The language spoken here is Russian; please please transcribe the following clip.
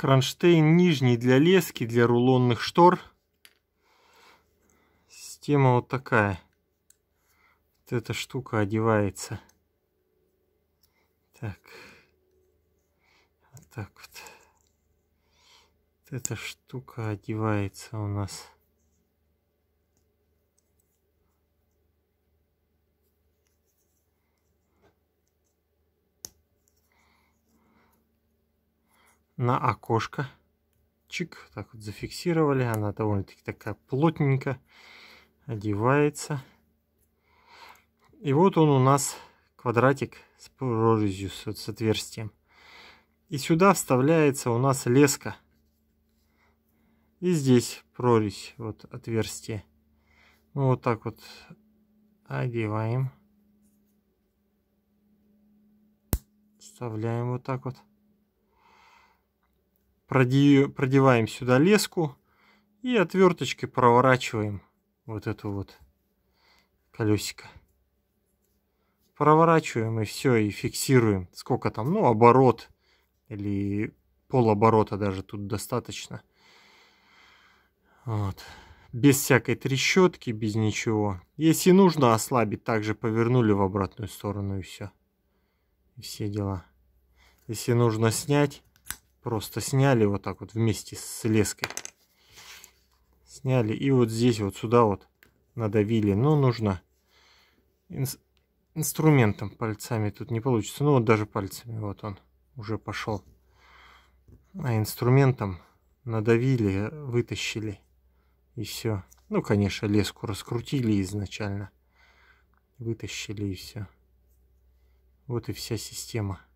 кронштейн нижний для лески, для рулонных штор. Система вот такая. Вот эта штука одевается. Так. Вот так вот. вот эта штука одевается у нас. на окошко. Чик, так вот зафиксировали. Она довольно-таки такая плотненько одевается. И вот он у нас квадратик с прорезью, с отверстием. И сюда вставляется у нас леска. И здесь прорезь, вот отверстие. Мы вот так вот одеваем. Вставляем вот так вот продеваем сюда леску и отверточкой проворачиваем вот эту вот колесико. Проворачиваем и все, и фиксируем. Сколько там, ну, оборот или полоборота даже тут достаточно. Вот. Без всякой трещотки, без ничего. Если нужно ослабить, также повернули в обратную сторону и все. И все дела. Если нужно снять, Просто сняли вот так вот вместе с леской. Сняли и вот здесь вот сюда вот надавили. Но ну, нужно инс инструментом, пальцами тут не получится. Ну вот даже пальцами вот он уже пошел. А инструментом надавили, вытащили и все. Ну, конечно, леску раскрутили изначально. Вытащили и все. Вот и вся система.